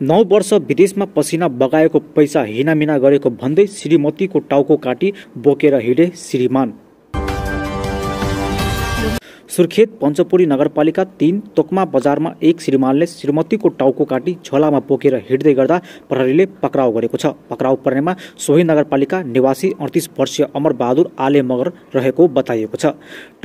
नौ वर्ष विदेशमा पसिना बगाएको पैसा हिनामिना गरेको भन्दै श्रीमतीको टाउको काटी बोकेर हिँडे श्रीमान सुर्खेत पञ्चपुरी नगरपालिका तिन तोकमा बजारमा एक श्रीमानले श्रीमतीको टाउको काटी झोलामा बोकेर हिँड्दै गर्दा प्रहरीले पक्राउ गरेको छ पक्राउ पर्नेमा सोही नगरपालिका निवासी अडतिस वर्षीय अमर बहादुर आले मगर रहेको बताइएको छ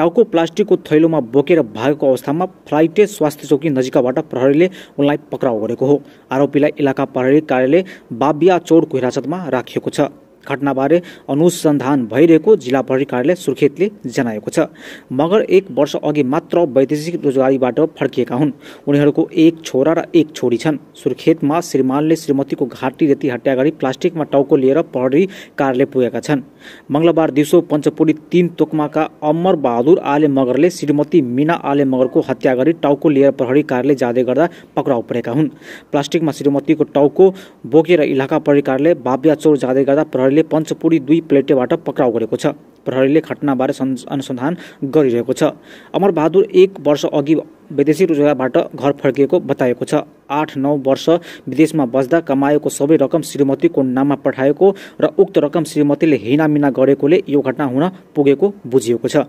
टाउको प्लास्टिकको थैलोमा बोकेर भागेको अवस्थामा फ्लाइटे स्वास्थ्य चौकी नजिकबाट प्रहरीले उनलाई पक्राउ गरेको हो आरोपीलाई इलाका प्रहरी कार्यालय बाबिया चौडको हिरासतमा राखिएको छ घटनाबारे अनुसन्धान भइरहेको जिल्ला प्रहरी कार्यालय सुर्खेतले जनाएको छ मगर एक वर्ष अघि मात्र वैदेशिक रोजगारीबाट फर्किएका हुन् उनीहरूको एक छोरा र एक छोरी छन् सुर्खेतमा श्रीमानले श्रीमतीको घाँटी रेती हत्या गरी प्लास्टिकमा टाउको लिएर प्रहरी कारले पुगेका छन् मङ्गलबार दिउँसो पञ्चपुरी तीन तोकमाका अमर बहादुर आले मगरले श्रीमती मिना आले मगरको हत्या गरी टाउको लिएर प्रहरी कारले जाँदै गर्दा पक्राउ परेका हुन् प्लास्टिकमा श्रीमतीको टाउको बोकेर इलाका प्रहरी कारले बाबियाचौर जाँदै गर्दा प्रहरी प्रहरीले पञ्चपुरी दुई प्लेटेबाट पक्राउ गरेको छ प्रहरीले घटनाबारे अनुसन्धान गरिरहेको छ अमरबहादुर एक वर्ष अघि विदेशी रोजगारबाट घर फर्किएको बताएको छ आठ नौ वर्ष विदेशमा बस्दा कमाएको सबै रकम श्रीमतीको नाममा पठाएको र उक्त रकम श्रीमतीले हिनामिना गरेकोले यो घटना हुन पुगेको बुझिएको छ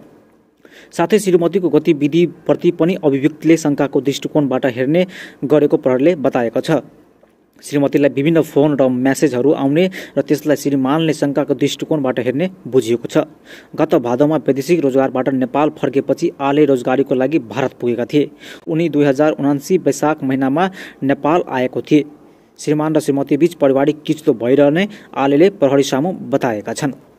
साथै श्रीमतीको गतिविधिप्रति पनि अभिव्यक्तिले शङ्काको दृष्टिकोणबाट हेर्ने गरेको प्रहरीले बताएको छ श्रीमतीलाई विभिन्न फोन र म्यासेजहरू आउने र त्यसलाई श्रीमानले शङ्काको दृष्टिकोणबाट हेर्ने बुझिएको छ गत भादौमा वैदेशिक रोजगारबाट नेपाल फर्केपछि आले रोजगारीको लागि भारत पुगेका थिए उनी दुई हजार उनासी वैशाख महिनामा नेपाल आएको थिए श्रीमान र श्रीमतीबीच पारिवारिक किच्लो भइरहने आलेले प्रहरी सामु बताएका छन्